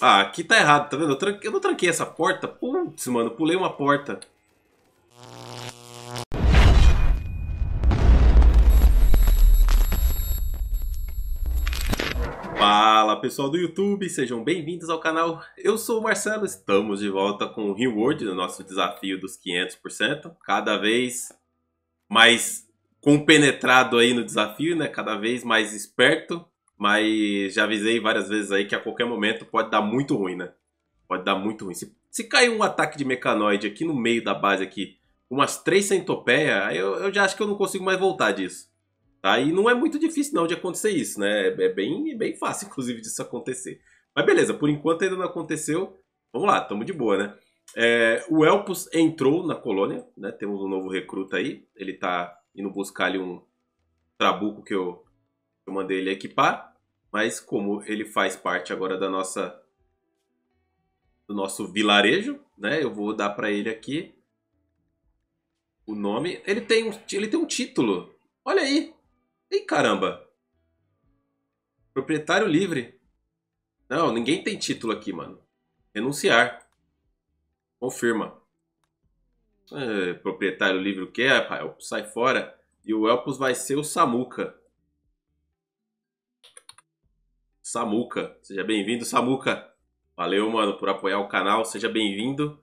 Ah, aqui tá errado, tá vendo? Eu, eu não tranquei essa porta. Putz, mano, pulei uma porta. Fala pessoal do YouTube, sejam bem-vindos ao canal. Eu sou o Marcelo, estamos de volta com o Reward, no nosso desafio dos 500%. Cada vez mais compenetrado aí no desafio, né? Cada vez mais esperto. Mas já avisei várias vezes aí que a qualquer momento pode dar muito ruim, né? Pode dar muito ruim. Se, se cair um ataque de mecanoide aqui no meio da base aqui, umas três centopeias, eu, eu já acho que eu não consigo mais voltar disso. Tá? E não é muito difícil não de acontecer isso, né? É, é bem, é bem fácil, inclusive, disso acontecer. Mas beleza, por enquanto ainda não aconteceu. Vamos lá, tamo de boa, né? É, o Elpus entrou na colônia, né? Temos um novo recruta aí. Ele tá indo buscar ali um trabuco que eu, eu mandei ele equipar. Mas como ele faz parte agora da nossa do nosso vilarejo, né? Eu vou dar para ele aqui o nome. Ele tem um, ele tem um título. Olha aí. Ei, caramba. Proprietário livre. Não, ninguém tem título aqui, mano. Renunciar. Confirma. É, proprietário livre o quê, rapaz? Ah, sai fora. E o Elpus vai ser o Samuca. Samuca. Seja bem-vindo, Samuca. Valeu, mano, por apoiar o canal. Seja bem-vindo.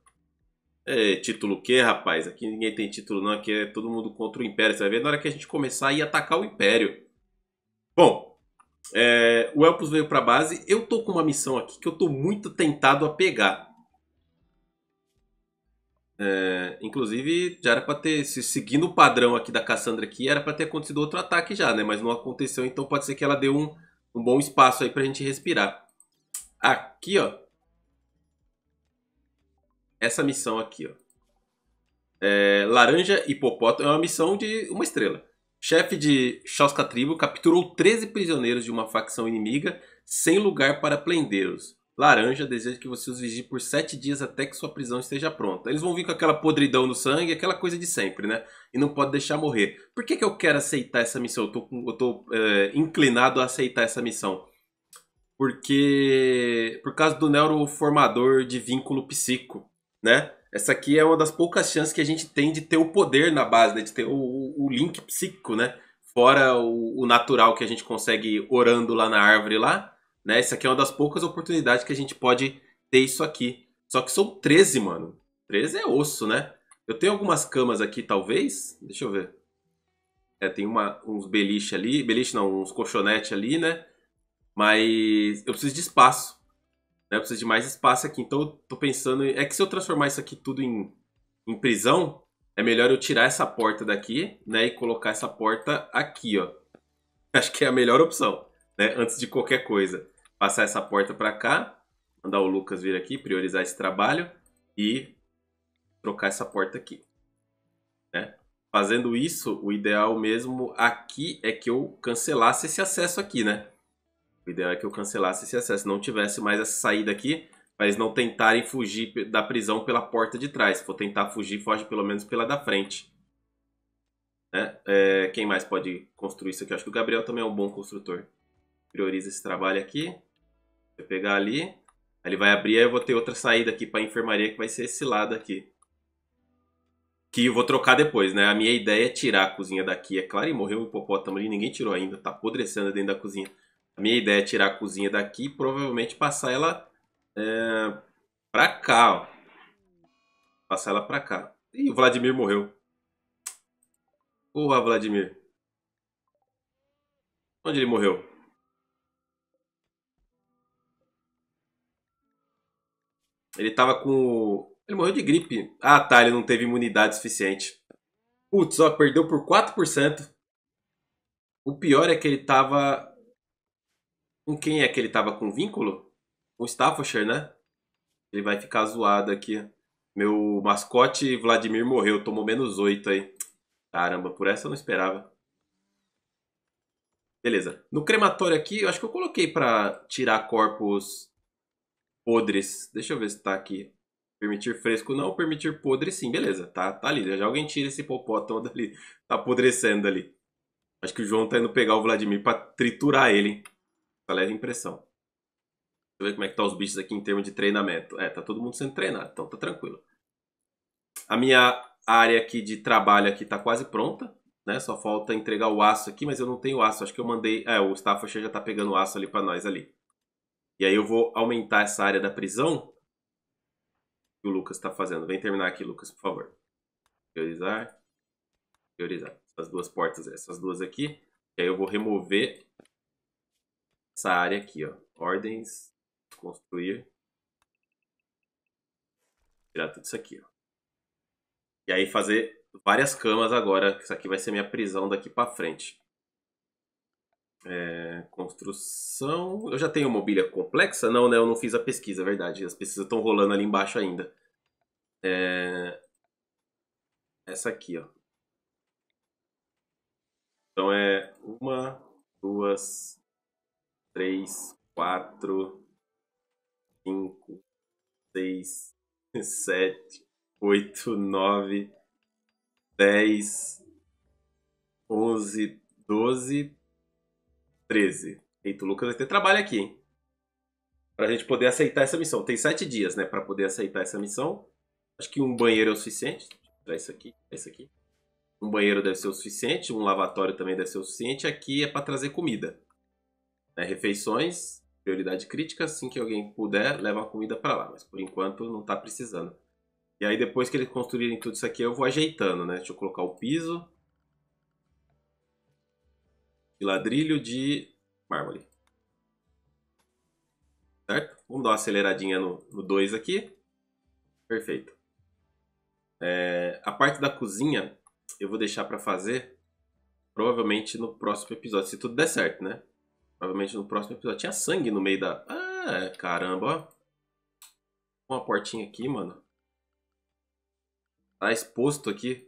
É, título o quê, rapaz? Aqui ninguém tem título não, aqui é todo mundo contra o Império. Você vai ver na hora que a gente começar a ir atacar o Império. Bom, é, o Elpus veio pra base. Eu tô com uma missão aqui que eu tô muito tentado a pegar. É, inclusive, já era pra ter, se seguindo o padrão aqui da Cassandra aqui, era pra ter acontecido outro ataque já, né? Mas não aconteceu, então pode ser que ela deu um um bom espaço aí para a gente respirar. Aqui, ó. Essa missão aqui, ó. É, Laranja Hipopótamo é uma missão de uma estrela. Chefe de Shosca Tribo capturou 13 prisioneiros de uma facção inimiga sem lugar para prendê-los laranja, desejo que você os vigie por sete dias até que sua prisão esteja pronta. Eles vão vir com aquela podridão no sangue, aquela coisa de sempre, né? E não pode deixar morrer. Por que, que eu quero aceitar essa missão? Eu tô, eu tô é, inclinado a aceitar essa missão. Porque. Por causa do neuroformador de vínculo psíquico, né? Essa aqui é uma das poucas chances que a gente tem de ter o poder na base, né? De ter o, o, o link psíquico, né? Fora o, o natural que a gente consegue orando lá na árvore lá né? Isso aqui é uma das poucas oportunidades que a gente pode ter isso aqui. Só que são 13, mano. 13 é osso, né? Eu tenho algumas camas aqui, talvez. Deixa eu ver. É, tem uma, uns beliche ali. Beliche não, uns colchonete ali, né? Mas eu preciso de espaço. Né? Eu preciso de mais espaço aqui. Então eu tô pensando... É que se eu transformar isso aqui tudo em, em prisão, é melhor eu tirar essa porta daqui, né? E colocar essa porta aqui, ó. Acho que é a melhor opção, né? Antes de qualquer coisa passar essa porta para cá, mandar o Lucas vir aqui, priorizar esse trabalho e trocar essa porta aqui. Né? Fazendo isso, o ideal mesmo aqui é que eu cancelasse esse acesso aqui, né? O ideal é que eu cancelasse esse acesso, não tivesse mais essa saída aqui, para eles não tentarem fugir da prisão pela porta de trás. Se for tentar fugir, foge pelo menos pela da frente. Né? É, quem mais pode construir isso aqui? acho que o Gabriel também é um bom construtor. Prioriza esse trabalho aqui. Vou pegar ali. ele vai abrir, aí eu vou ter outra saída aqui para enfermaria, que vai ser esse lado aqui. Que eu vou trocar depois, né? A minha ideia é tirar a cozinha daqui. É claro, e morreu o hipopótamo ali, ninguém tirou ainda. Tá apodrecendo dentro da cozinha. A minha ideia é tirar a cozinha daqui e provavelmente passar ela é, pra cá, ó. Passar ela pra cá. Ih, o Vladimir morreu. Porra, Vladimir. Onde ele morreu? Ele tava com. Ele morreu de gripe. Ah, tá, ele não teve imunidade suficiente. Putz, ó, perdeu por 4%. O pior é que ele tava. Com quem é que ele tava com vínculo? Com Staffordshire, né? Ele vai ficar zoado aqui. Meu mascote Vladimir morreu, tomou menos 8 aí. Caramba, por essa eu não esperava. Beleza. No crematório aqui, eu acho que eu coloquei pra tirar corpos podres. Deixa eu ver se tá aqui. Permitir fresco não, permitir podre sim. Beleza, tá, tá ali. Já alguém tira esse popó todo ali Tá apodrecendo ali. Acho que o João tá indo pegar o Vladimir pra triturar ele, hein? Tá leve impressão. Deixa eu ver como é que tá os bichos aqui em termos de treinamento. É, tá todo mundo sendo treinado, então tá tranquilo. A minha área aqui de trabalho aqui tá quase pronta, né? Só falta entregar o aço aqui, mas eu não tenho aço. Acho que eu mandei... É, o Staffordshire já tá pegando o aço ali pra nós ali. E aí eu vou aumentar essa área da prisão que o Lucas está fazendo. Vem terminar aqui, Lucas, por favor. Priorizar. Priorizar. Essas duas portas, essas duas aqui. E aí eu vou remover essa área aqui, ó. Ordens, construir. Tirar tudo isso aqui, ó. E aí fazer várias camas agora. Isso aqui vai ser minha prisão daqui para frente. É, construção. Eu já tenho mobília complexa? Não, né? Eu não fiz a pesquisa, é verdade. As pesquisas estão rolando ali embaixo ainda. É... Essa aqui, ó. Então é uma, duas, três, quatro, cinco, seis, sete, oito, nove, dez, onze, doze. 13. Eita, o Lucas vai ter trabalho aqui, hein? Pra gente poder aceitar essa missão. Tem sete dias, né? Pra poder aceitar essa missão. Acho que um banheiro é o suficiente. Tirar isso aqui, tirar isso aqui. Um banheiro deve ser o suficiente. Um lavatório também deve ser o suficiente. Aqui é pra trazer comida. Né? Refeições, prioridade crítica. Assim que alguém puder, leva a comida pra lá. Mas por enquanto não tá precisando. E aí depois que eles construírem tudo isso aqui, eu vou ajeitando, né? Deixa eu colocar o piso ladrilho de mármore. Certo? Vamos dar uma aceleradinha no 2 aqui. Perfeito. É, a parte da cozinha eu vou deixar para fazer provavelmente no próximo episódio, se tudo der certo, né? Provavelmente no próximo episódio. Tinha sangue no meio da... Ah, caramba, ó. Uma portinha aqui, mano. Tá exposto aqui.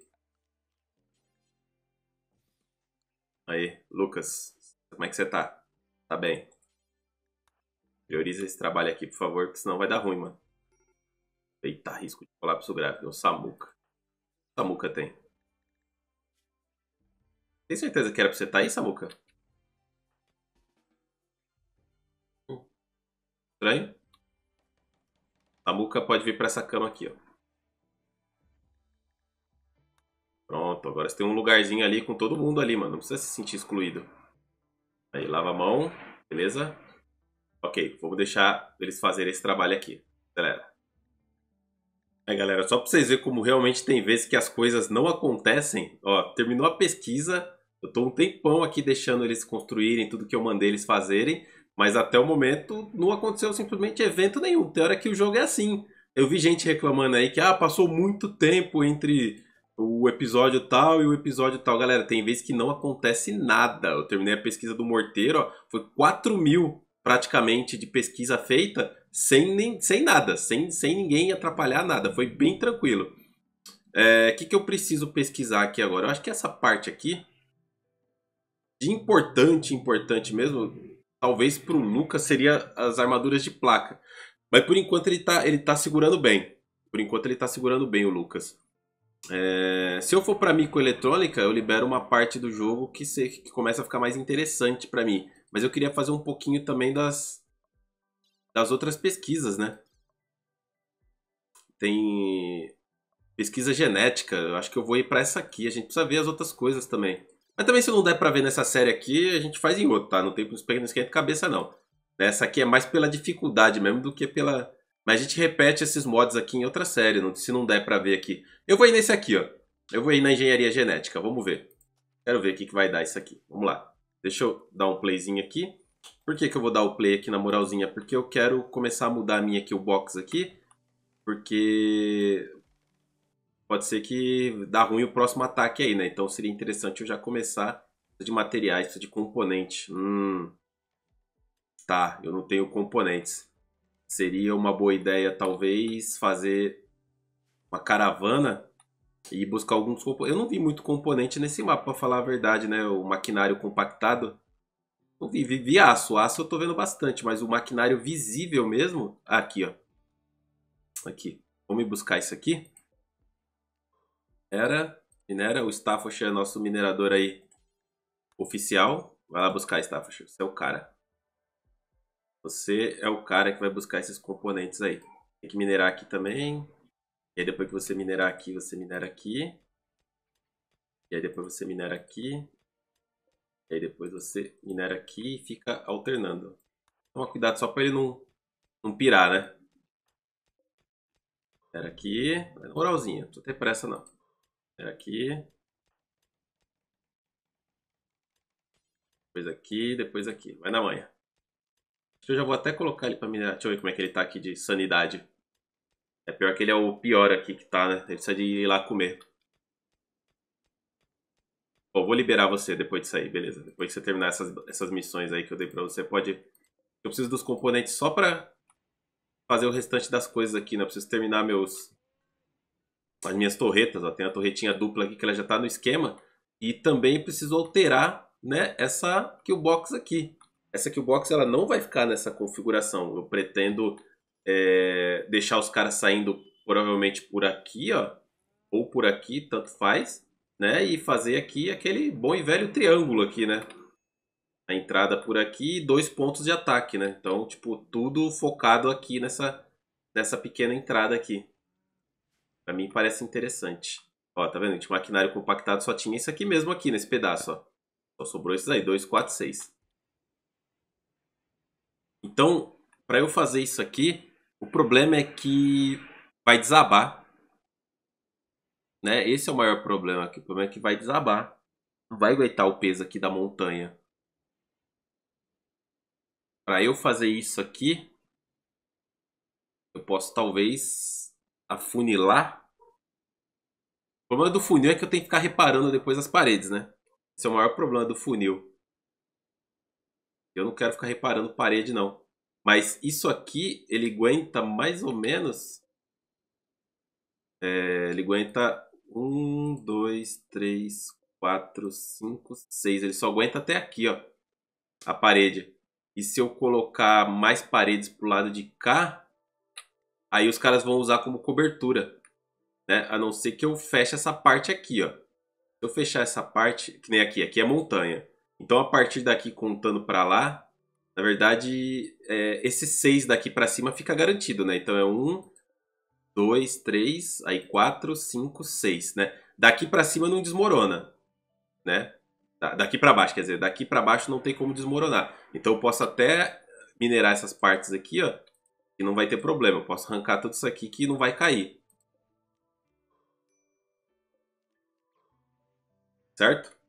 Aí. Lucas, como é que você tá? Tá bem. Prioriza esse trabalho aqui, por favor, porque senão vai dar ruim, mano. Eita, risco de colapso grave. O Samuca. O Samuca tem. Tem certeza que era pra você estar tá aí, Samuca? Hum. Estranho? Samuca pode vir pra essa cama aqui, ó. Pronto, agora você tem um lugarzinho ali com todo mundo ali, mano. Não precisa se sentir excluído. Aí, lava a mão, beleza? Ok, vamos deixar eles fazerem esse trabalho aqui. Acelera. Aí, galera, só para vocês verem como realmente tem vezes que as coisas não acontecem. Ó, terminou a pesquisa, eu estou um tempão aqui deixando eles construírem tudo que eu mandei eles fazerem, mas até o momento não aconteceu simplesmente evento nenhum. Tem hora que o jogo é assim. Eu vi gente reclamando aí que ah, passou muito tempo entre o episódio tal e o episódio tal. Galera, tem vezes que não acontece nada. Eu terminei a pesquisa do Morteiro, ó, foi 4 mil praticamente de pesquisa feita sem, nem, sem nada, sem, sem ninguém atrapalhar nada. Foi bem tranquilo. O é, que, que eu preciso pesquisar aqui agora? Eu acho que essa parte aqui, de importante, importante mesmo, talvez para o Lucas seria as armaduras de placa. Mas por enquanto ele está ele tá segurando bem. Por enquanto ele está segurando bem o Lucas. É, se eu for para microeletrônica, eu libero uma parte do jogo que, se, que começa a ficar mais interessante para mim. Mas eu queria fazer um pouquinho também das, das outras pesquisas, né? Tem pesquisa genética, eu acho que eu vou ir para essa aqui. A gente precisa ver as outras coisas também. Mas também se não der para ver nessa série aqui, a gente faz em outra, tá? Não tem não de cabeça não. Essa aqui é mais pela dificuldade mesmo do que pela mas a gente repete esses mods aqui em outra série, não, se não der pra ver aqui. Eu vou ir nesse aqui, ó. Eu vou ir na engenharia genética, vamos ver. Quero ver o que, que vai dar isso aqui. Vamos lá. Deixa eu dar um playzinho aqui. Por que, que eu vou dar o play aqui na moralzinha? Porque eu quero começar a mudar a minha box aqui. Porque pode ser que dá ruim o próximo ataque aí, né? Então seria interessante eu já começar de materiais, de componente. Hum. Tá, eu não tenho componentes seria uma boa ideia, talvez, fazer uma caravana e buscar alguns componentes. Eu não vi muito componente nesse mapa, para falar a verdade, né? O maquinário compactado. Não vi, vi, vi aço. Aço eu tô vendo bastante, mas o maquinário visível mesmo. Aqui, ó. Aqui. Vamos buscar isso aqui. Era. Minera. O Staffordshire é nosso minerador aí oficial. Vai lá buscar, Staffordshire. Você é o cara. Você é o cara que vai buscar esses componentes aí. Tem que minerar aqui também. E aí depois que você minerar aqui, você minera aqui. E aí depois você minera aqui. E aí depois você minera aqui e fica alternando. Toma cuidado só para ele não, não pirar, né? Era aqui. Moralzinha, não tem pressa não. Era aqui. Depois aqui, depois aqui. Vai na manhã. Eu já vou até colocar ele pra minerar. Deixa eu ver como é que ele tá aqui de sanidade. É pior que ele é o pior aqui que tá, né? Ele precisa de ir lá comer. Bom, vou liberar você depois de sair, beleza. Depois que você terminar essas, essas missões aí que eu dei pra você, pode... Eu preciso dos componentes só pra fazer o restante das coisas aqui, né? Eu preciso terminar meus... As minhas torretas, ó. Tem a torretinha dupla aqui que ela já tá no esquema. E também preciso alterar, né? Essa killbox aqui. Essa killbox ela não vai ficar nessa configuração. Eu pretendo é, deixar os caras saindo provavelmente por aqui, ó, ou por aqui, tanto faz, né? E fazer aqui aquele bom e velho triângulo aqui, né? A entrada por aqui e dois pontos de ataque, né? Então, tipo, tudo focado aqui nessa, nessa pequena entrada aqui. Pra mim parece interessante. Ó, tá vendo? De maquinário compactado só tinha isso aqui mesmo aqui, nesse pedaço, ó. Só sobrou esses aí, 2, 4, 6. Então, para eu fazer isso aqui, o problema é que vai desabar. Né? Esse é o maior problema aqui. O problema é que vai desabar. Não vai aguentar o peso aqui da montanha. Para eu fazer isso aqui, eu posso talvez afunilar. O problema do funil é que eu tenho que ficar reparando depois as paredes, né? Esse é o maior problema do funil. Eu não quero ficar reparando parede, não. Mas isso aqui, ele aguenta mais ou menos... É, ele aguenta 1, 2, 3, 4, 5, 6. Ele só aguenta até aqui, ó. A parede. E se eu colocar mais paredes pro lado de cá, aí os caras vão usar como cobertura. Né? A não ser que eu feche essa parte aqui, ó. Se eu fechar essa parte, que nem aqui, aqui é montanha. Então, a partir daqui, contando para lá, na verdade, é, esse 6 daqui para cima fica garantido, né? Então, é 1, 2, 3, aí 4, 5, 6, né? Daqui para cima não desmorona, né? Daqui para baixo, quer dizer, daqui para baixo não tem como desmoronar. Então, eu posso até minerar essas partes aqui, ó, que não vai ter problema. Eu posso arrancar tudo isso aqui que não vai cair. Certo?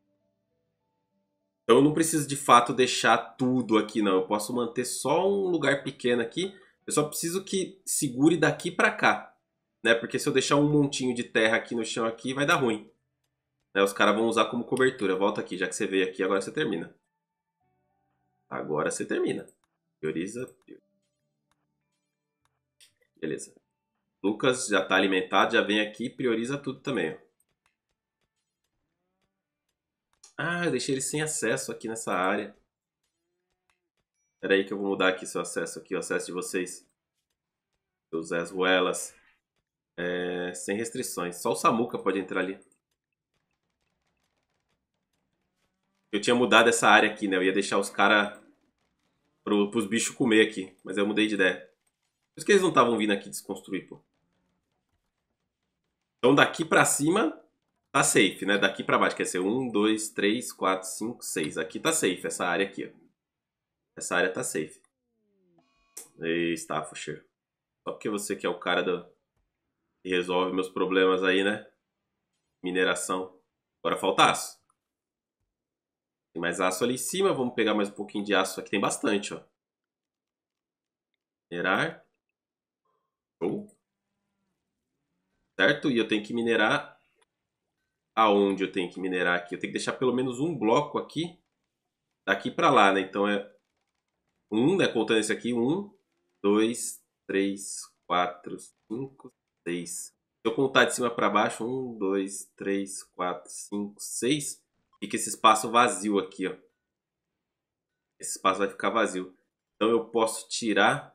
Então eu não preciso de fato deixar tudo aqui não, eu posso manter só um lugar pequeno aqui, eu só preciso que segure daqui para cá, né? Porque se eu deixar um montinho de terra aqui no chão aqui, vai dar ruim. Né? Os caras vão usar como cobertura. Volta aqui, já que você veio aqui, agora você termina. Agora você termina. Prioriza. Beleza. Lucas já tá alimentado, já vem aqui prioriza tudo também. Ó. Ah, eu deixei ele sem acesso aqui nessa área. Pera aí que eu vou mudar aqui seu acesso aqui, o acesso de vocês. eu usar Ruelas. É, sem restrições. Só o Samuca pode entrar ali. Eu tinha mudado essa área aqui, né? Eu ia deixar os caras pro, pros bichos comer aqui. Mas eu mudei de ideia. Por isso que eles não estavam vindo aqui desconstruir, pô. Então daqui pra cima, tá safe, né? Daqui para baixo, quer ser 1, 2, 3, 4, 5, 6. Aqui tá safe, essa área aqui, ó. Essa área tá safe. Ei, Staffordshire. Só porque você que é o cara do... que resolve meus problemas aí, né? Mineração. Agora falta aço. Tem mais aço ali em cima, vamos pegar mais um pouquinho de aço. Aqui tem bastante, ó. Minerar. Show. Certo? E eu tenho que minerar aonde eu tenho que minerar aqui. Eu tenho que deixar pelo menos um bloco aqui, daqui para lá, né? Então é um, né? Contando esse aqui, um, dois, três, quatro, cinco, seis. Se eu contar de cima para baixo, um, dois, três, quatro, cinco, seis, fica esse espaço vazio aqui, ó. Esse espaço vai ficar vazio. Então eu posso tirar.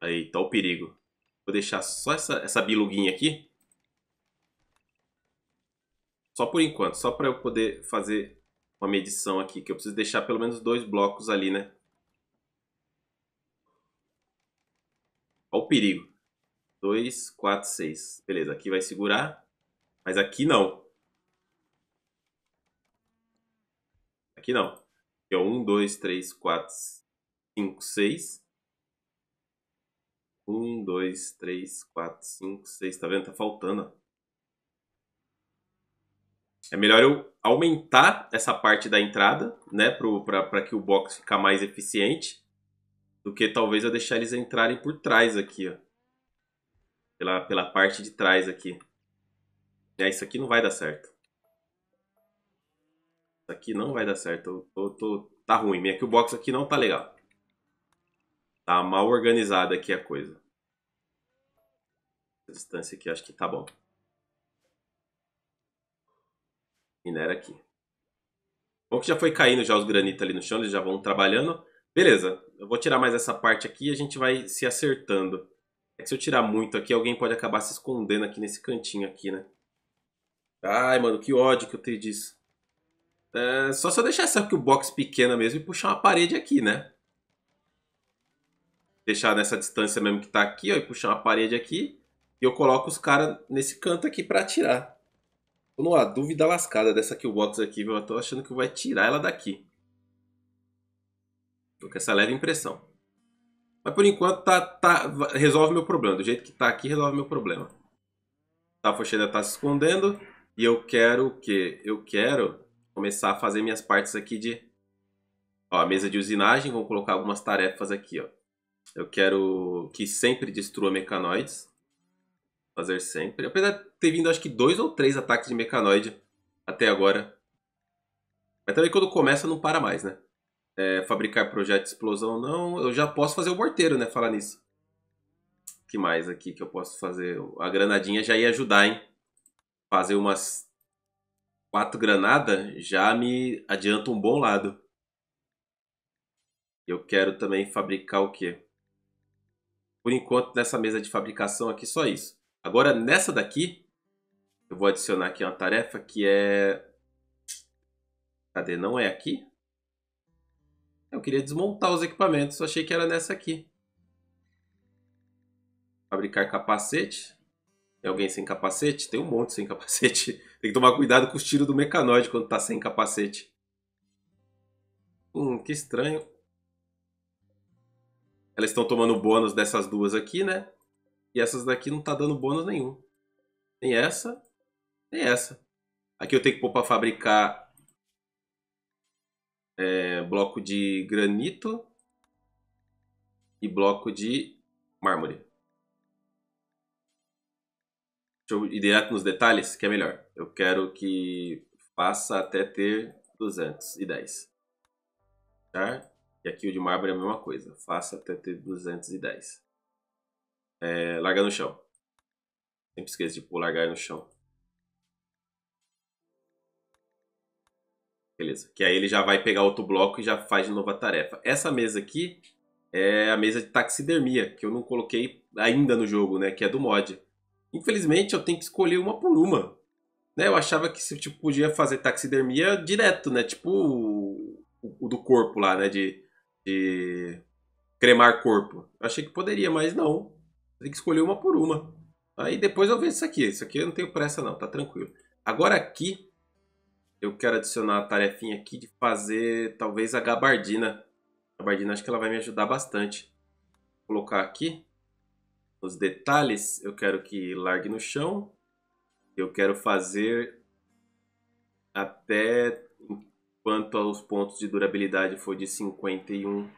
Aí, tá o perigo. Vou deixar só essa, essa biluguinha aqui. Só por enquanto, só para eu poder fazer uma medição aqui, que eu preciso deixar pelo menos dois blocos ali, né? Olha o perigo. 2, 4, 6. Beleza, aqui vai segurar, mas aqui não. Aqui não. Aqui é 1, 2, 3, 4, 5, 6. 1, 2, 3, 4, 5, 6. Tá vendo? Tá faltando, ó é melhor eu aumentar essa parte da entrada, né, para que o box ficar mais eficiente, do que talvez eu deixar eles entrarem por trás aqui, ó. Pela, pela parte de trás aqui. É, isso aqui não vai dar certo. Isso aqui não vai dar certo. Eu, ruim. tô, tá ruim. Minha é box aqui não tá legal. Tá mal organizada aqui a coisa. Essa distância aqui acho que tá bom. Minera aqui. Bom que já foi caindo já os granitos ali no chão, eles já vão trabalhando. Beleza, eu vou tirar mais essa parte aqui e a gente vai se acertando. É que se eu tirar muito aqui, alguém pode acabar se escondendo aqui nesse cantinho aqui, né? Ai, mano, que ódio que eu tenho disso. É, só se eu deixar essa aqui, o box pequena mesmo e puxar uma parede aqui, né? Deixar nessa distância mesmo que tá aqui, ó, e puxar uma parede aqui. E eu coloco os caras nesse canto aqui pra atirar. Tô numa dúvida lascada dessa Killbox aqui, viu? Eu tô achando que vai tirar ela daqui. Tô com essa leve impressão. Mas por enquanto tá, tá, resolve meu problema. Do jeito que tá aqui, resolve meu problema. Tá, a Foxeda tá se escondendo. E eu quero o quê? Eu quero começar a fazer minhas partes aqui de... Ó, mesa de usinagem. Vou colocar algumas tarefas aqui, ó. Eu quero que sempre destrua mecanoides fazer sempre. Apesar de ter vindo, acho que, dois ou três ataques de mecanoide até agora. Mas também quando começa não para mais, né? É, fabricar projeto de explosão, não. Eu já posso fazer o morteiro, né? Falar nisso. O que mais aqui que eu posso fazer? A granadinha já ia ajudar, hein? Fazer umas quatro granadas já me adianta um bom lado. Eu quero também fabricar o quê? Por enquanto, nessa mesa de fabricação aqui, só isso. Agora, nessa daqui, eu vou adicionar aqui uma tarefa que é... Cadê? Não é aqui? Eu queria desmontar os equipamentos, só achei que era nessa aqui. Fabricar capacete. Tem alguém sem capacete? Tem um monte sem capacete. Tem que tomar cuidado com os tiros do mecanoide quando tá sem capacete. Hum, que estranho. Elas estão tomando bônus dessas duas aqui, né? E essas daqui não tá dando bônus nenhum. Nem essa, nem essa. Aqui eu tenho que pôr para fabricar é, bloco de granito e bloco de mármore. Deixa eu ir direto nos detalhes, que é melhor. Eu quero que faça até ter 210. Tá? E aqui o de mármore é a mesma coisa. Faça até ter 210 é, largar no chão. Sempre esqueço de pular largar no chão. Beleza. Que aí ele já vai pegar outro bloco e já faz de novo a tarefa. Essa mesa aqui é a mesa de taxidermia, que eu não coloquei ainda no jogo, né? Que é do mod. Infelizmente, eu tenho que escolher uma por uma. Né? Eu achava que se tipo, podia fazer taxidermia direto, né? Tipo o, o do corpo lá, né? De, de cremar corpo. Eu achei que poderia, mas não. Tem que escolher uma por uma. Aí depois eu vejo isso aqui. Isso aqui eu não tenho pressa não, tá tranquilo. Agora aqui, eu quero adicionar a tarefinha aqui de fazer talvez a gabardina. A gabardina acho que ela vai me ajudar bastante. Vou colocar aqui. Os detalhes eu quero que largue no chão. Eu quero fazer até enquanto os pontos de durabilidade for de 51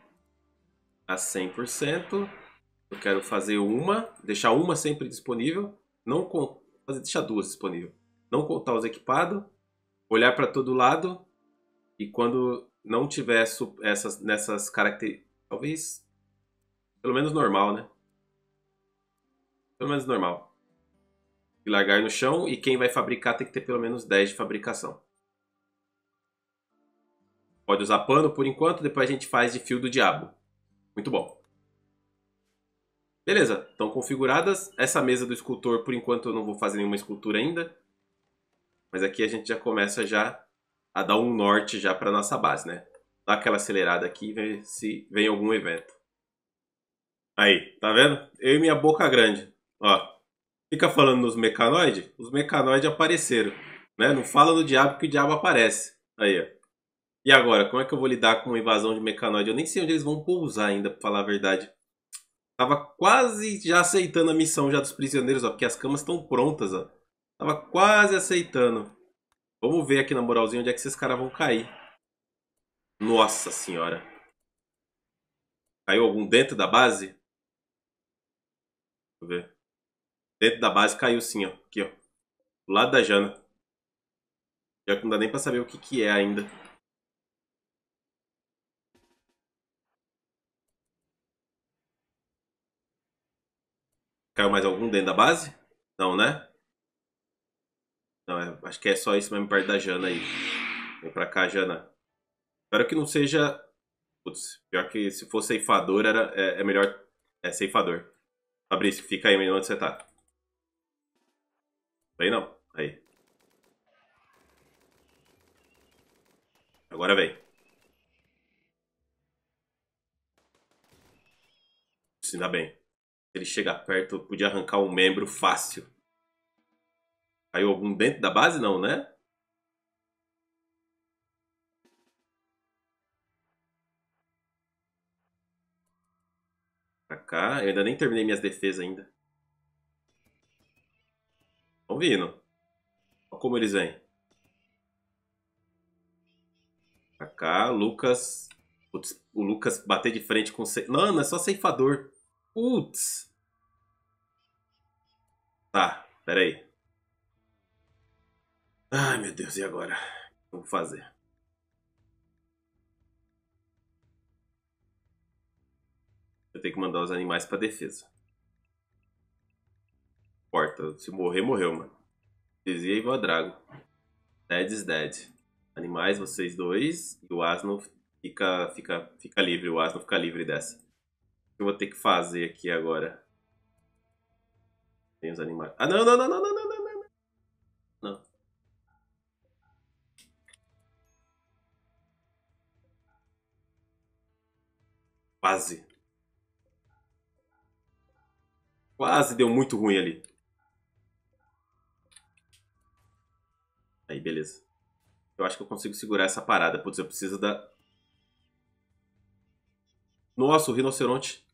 a 100%. Eu quero fazer uma, deixar uma sempre disponível, não fazer, deixar duas disponível. Não contar os equipados, olhar para todo lado e quando não tiver essas nessas características, talvez pelo menos normal, né? Pelo menos normal. E largar no chão e quem vai fabricar tem que ter pelo menos 10 de fabricação. Pode usar pano por enquanto, depois a gente faz de fio do diabo. Muito bom. Beleza, estão configuradas. Essa mesa do escultor, por enquanto, eu não vou fazer nenhuma escultura ainda. Mas aqui a gente já começa já a dar um norte já para nossa base, né? Dá aquela acelerada aqui e ver se vem algum evento. Aí, tá vendo? Eu e minha boca grande. Ó, fica falando nos mecanoides, os mecanoides apareceram. Né? Não fala do diabo que o diabo aparece. Aí, ó. E agora, como é que eu vou lidar com uma invasão de mecanoides? Eu nem sei onde eles vão pousar ainda, pra falar a verdade. Tava quase já aceitando a missão já dos prisioneiros, ó. Porque as camas estão prontas, ó. Tava quase aceitando. Vamos ver aqui na moralzinha onde é que esses caras vão cair. Nossa senhora. Caiu algum dentro da base? Deixa eu ver. Dentro da base caiu sim, ó. Aqui, ó. Do lado da Jana. Já que não dá nem pra saber o que que é ainda. Caiu mais algum dentro da base? Não, né? Não, é, acho que é só isso mesmo perto da Jana aí. Vem pra cá, Jana. Espero que não seja... Putz, pior que se for ceifador, era, é, é melhor... É ceifador. Fabrício, fica aí onde você tá. Vem não. Aí. Agora vem. Se dá tá bem ele chega perto, podia arrancar um membro fácil. Caiu algum dentro da base? Não, né? Pra cá. Eu ainda nem terminei minhas defesas ainda. Estão vindo. Olha como eles vêm. Pra cá. Lucas. Putz, o Lucas bater de frente com... Não, não é só ceifador. Putz. Tá, peraí. Ai, meu Deus, e agora? O que eu vou fazer? Eu tenho que mandar os animais pra defesa. Porta. Se morrer, morreu, mano. Dizia igual a Drago. Dead is dead. Animais, vocês dois. E o asno fica, fica, fica livre. O asno fica livre dessa eu vou ter que fazer aqui agora. Tem os animais. Ah, não, não, não, não, não, não, não, não. Não. Quase. Quase deu muito ruim ali. Aí, beleza. Eu acho que eu consigo segurar essa parada. Putz, eu preciso da... Nossa, o rinoceronte.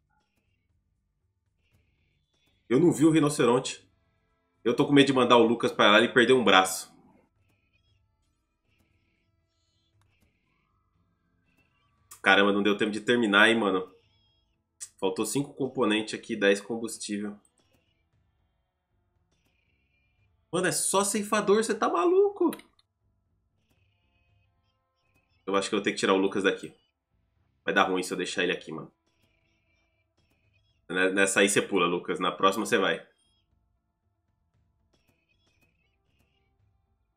Eu não vi o rinoceronte. Eu tô com medo de mandar o Lucas para lá e perder um braço. Caramba, não deu tempo de terminar, hein, mano. Faltou 5 componentes aqui, 10 combustível. Mano, é só ceifador, você tá maluco? Eu acho que eu vou ter que tirar o Lucas daqui. Vai dar ruim se eu deixar ele aqui, mano. Né, nessa aí você pula, Lucas. Na próxima você vai.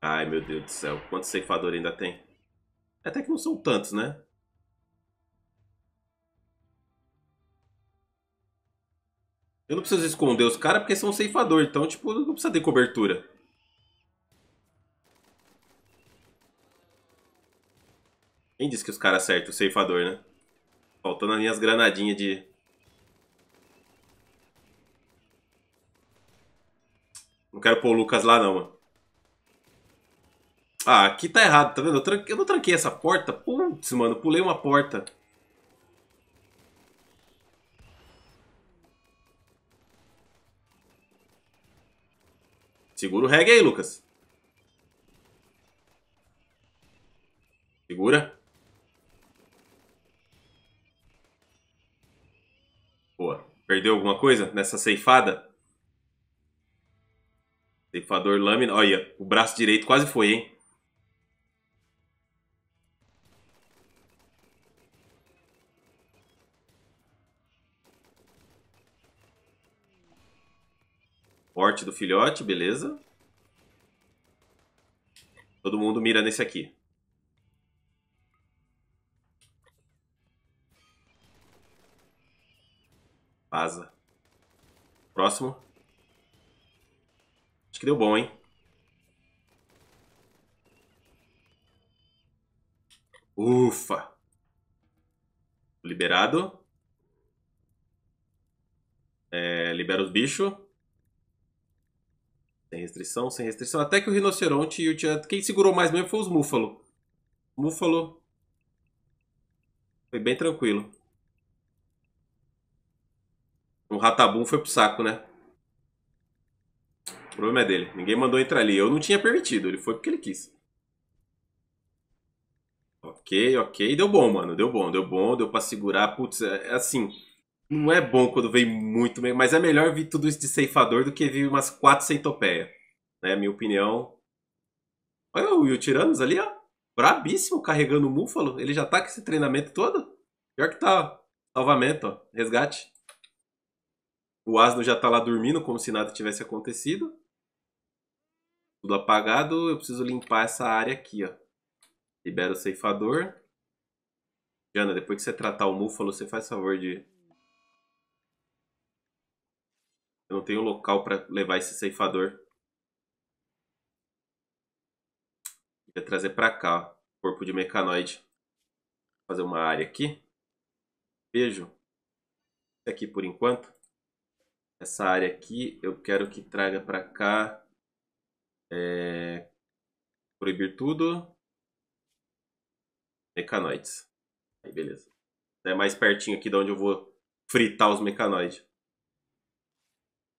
Ai, meu Deus do céu. Quantos ceifadores ainda tem? É até que não são tantos, né? Eu não preciso esconder os caras porque são ceifador, então, tipo, não precisa ter cobertura. Quem disse que os caras acertam o ceifador, né? Faltando as minhas granadinhas de Não quero pôr o Lucas lá, não, mano. Ah, aqui tá errado, tá vendo? Eu, tranquei, eu não tranquei essa porta. Putz, mano, pulei uma porta. Segura o reggae aí, Lucas. Segura. Boa. Perdeu alguma coisa nessa ceifada? Ceifador lâmina. Olha, o braço direito quase foi, hein? Morte do filhote, beleza. Todo mundo mira nesse aqui. Vaza. Próximo. Acho que deu bom, hein? Ufa! Liberado. É, libera os bichos. Sem restrição, sem restrição. Até que o rinoceronte e o tia... Quem segurou mais mesmo foi os múfalo. Múfalo. Foi bem tranquilo. O ratabum foi pro saco, né? O problema é dele. Ninguém mandou entrar ali. Eu não tinha permitido. Ele foi porque ele quis. Ok, ok. Deu bom, mano. Deu bom, deu bom. Deu pra segurar. Putz, é, é assim. Não é bom quando vem muito, mas é melhor vir tudo isso de ceifador do que vir umas quatro centopeia. Né, minha opinião. Olha o, Tiranos ali, ó. Brabíssimo carregando o Múfalo. Ele já tá com esse treinamento todo. Pior que tá. Salvamento, ó. Resgate. O Asno já tá lá dormindo como se nada tivesse acontecido. Tudo apagado, eu preciso limpar essa área aqui, ó. Libera o ceifador. Jana, depois que você tratar o múfalo, você faz favor de... Eu não tenho local para levar esse ceifador. Vou trazer para cá, ó. Corpo de mecanoide. Vou fazer uma área aqui. Beijo. aqui por enquanto. Essa área aqui eu quero que traga para cá é... Proibir tudo. Mecanoides. Aí, beleza. É mais pertinho aqui de onde eu vou fritar os mecanoides.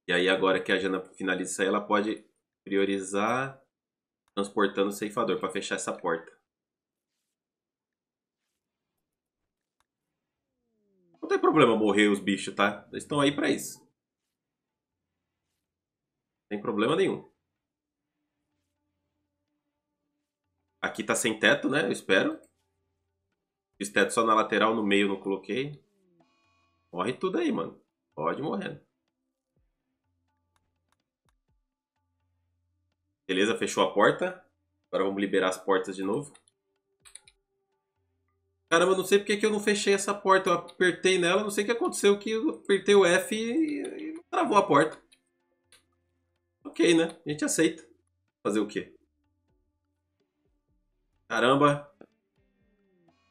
E aí, agora que a Jana finaliza isso aí, ela pode priorizar transportando o ceifador para fechar essa porta. Não tem problema morrer os bichos, tá? Eles estão aí para isso. Não tem problema nenhum. Aqui tá sem teto, né? Eu espero. Fiz teto só na lateral, no meio não coloquei. Morre tudo aí, mano. Pode morrer. Beleza, fechou a porta. Agora vamos liberar as portas de novo. Caramba, não sei porque que eu não fechei essa porta. Eu apertei nela, não sei o que aconteceu, que eu apertei o F e, e travou a porta. Ok, né? A gente aceita. Fazer o quê? Caramba.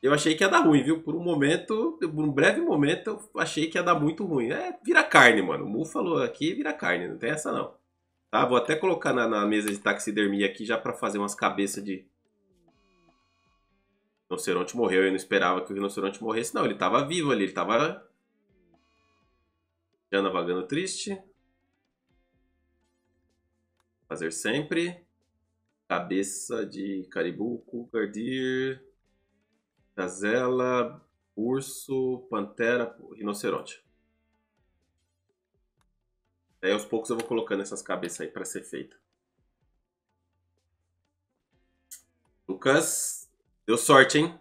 Eu achei que ia dar ruim, viu? Por um momento, por um breve momento, eu achei que ia dar muito ruim. É, vira carne, mano. O Mu falou aqui, vira carne. Não tem essa, não. Tá? Vou até colocar na, na mesa de taxidermia aqui já pra fazer umas cabeças de... O rinoceronte morreu. Eu não esperava que o rinoceronte morresse, não. Ele tava vivo ali. Ele tava... Jana vagando triste. Fazer sempre. Cabeça de caribu, cougar gazela, urso, pantera, rinoceronte. Daí aos poucos eu vou colocando essas cabeças aí para ser feita. Lucas, deu sorte, hein?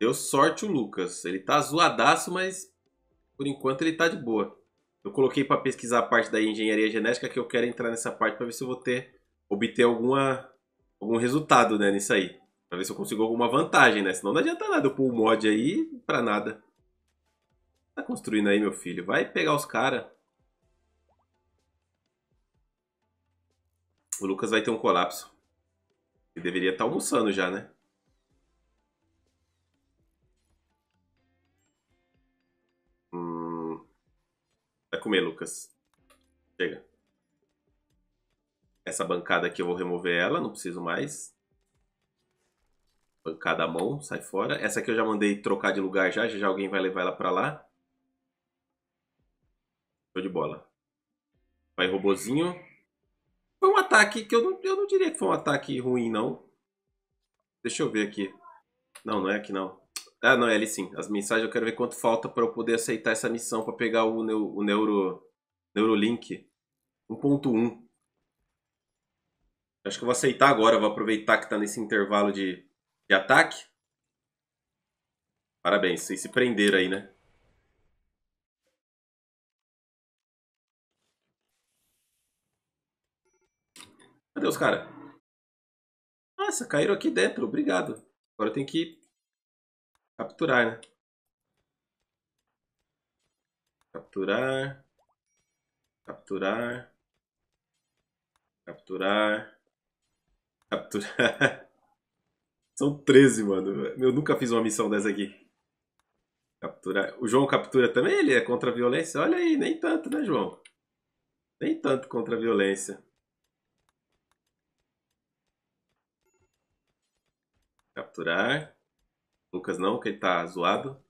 Deu sorte o Lucas. Ele tá zoadaço, mas por enquanto ele tá de boa. Eu coloquei para pesquisar a parte da engenharia genética que eu quero entrar nessa parte para ver se eu vou ter obter alguma algum resultado, né, nisso aí. Para ver se eu consigo alguma vantagem, né? Senão não adianta nada eu pôr o mod aí para nada. Tá construindo aí, meu filho. Vai pegar os caras. O Lucas vai ter um colapso. Ele deveria estar tá almoçando já, né? comer, Lucas. Chega. Essa bancada aqui eu vou remover ela, não preciso mais. Bancada à mão, sai fora. Essa aqui eu já mandei trocar de lugar já, já alguém vai levar ela pra lá. Show de bola. Vai robozinho. Foi um ataque que eu não, eu não diria que foi um ataque ruim, não. Deixa eu ver aqui. Não, não é aqui não. Ah, não, é ali sim. As mensagens eu quero ver quanto falta para eu poder aceitar essa missão para pegar o, o neuro, Neurolink 1.1. Acho que eu vou aceitar agora, vou aproveitar que está nesse intervalo de, de ataque. Parabéns, vocês se prenderam aí, né? Cadê os caras? Nossa, caíram aqui dentro, obrigado. Agora tem que Capturar, né? Capturar. Capturar. Capturar. Capturar. São 13, mano. Eu nunca fiz uma missão dessa aqui. Capturar. O João captura também? Ele é contra a violência? Olha aí, nem tanto, né, João? Nem tanto contra a violência. Capturar. Lucas não, que ele tá zoado.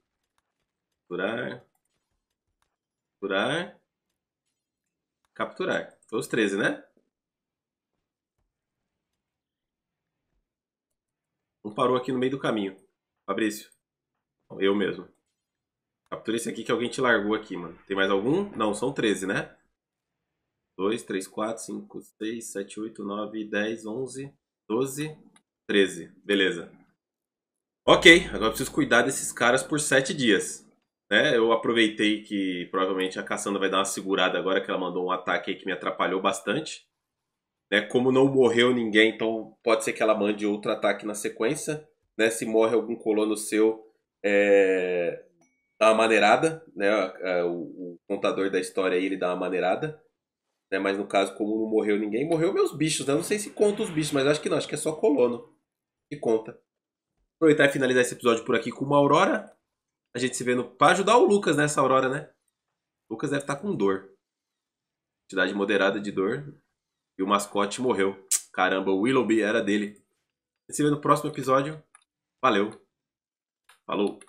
Capturar. Capturar. Capturar. Foi os 13, né? Um parou aqui no meio do caminho. Fabrício. Eu mesmo. Captura esse aqui que alguém te largou aqui, mano. Tem mais algum? Não, são 13, né? 2, 3, 4, 5, 6, 7, 8, 9, 10, 11, 12, 13. Beleza. Ok, agora preciso cuidar desses caras por sete dias. Né? Eu aproveitei que provavelmente a Cassandra vai dar uma segurada agora, que ela mandou um ataque que me atrapalhou bastante. Né? Como não morreu ninguém, então pode ser que ela mande outro ataque na sequência. Né? Se morre algum colono seu, é... dá uma maneirada. Né? É, o, o contador da história aí, ele dá uma maneirada. Né? Mas no caso, como não morreu ninguém, morreu meus bichos. Né? Não sei se conta os bichos, mas acho que não, acho que é só colono que conta aproveitar e finalizar esse episódio por aqui com uma aurora. A gente se vendo para ajudar o Lucas nessa aurora, né? O Lucas deve estar tá com dor. Quantidade moderada de dor. E o mascote morreu. Caramba, o Willoughby era dele. A gente se vê no próximo episódio. Valeu. Falou.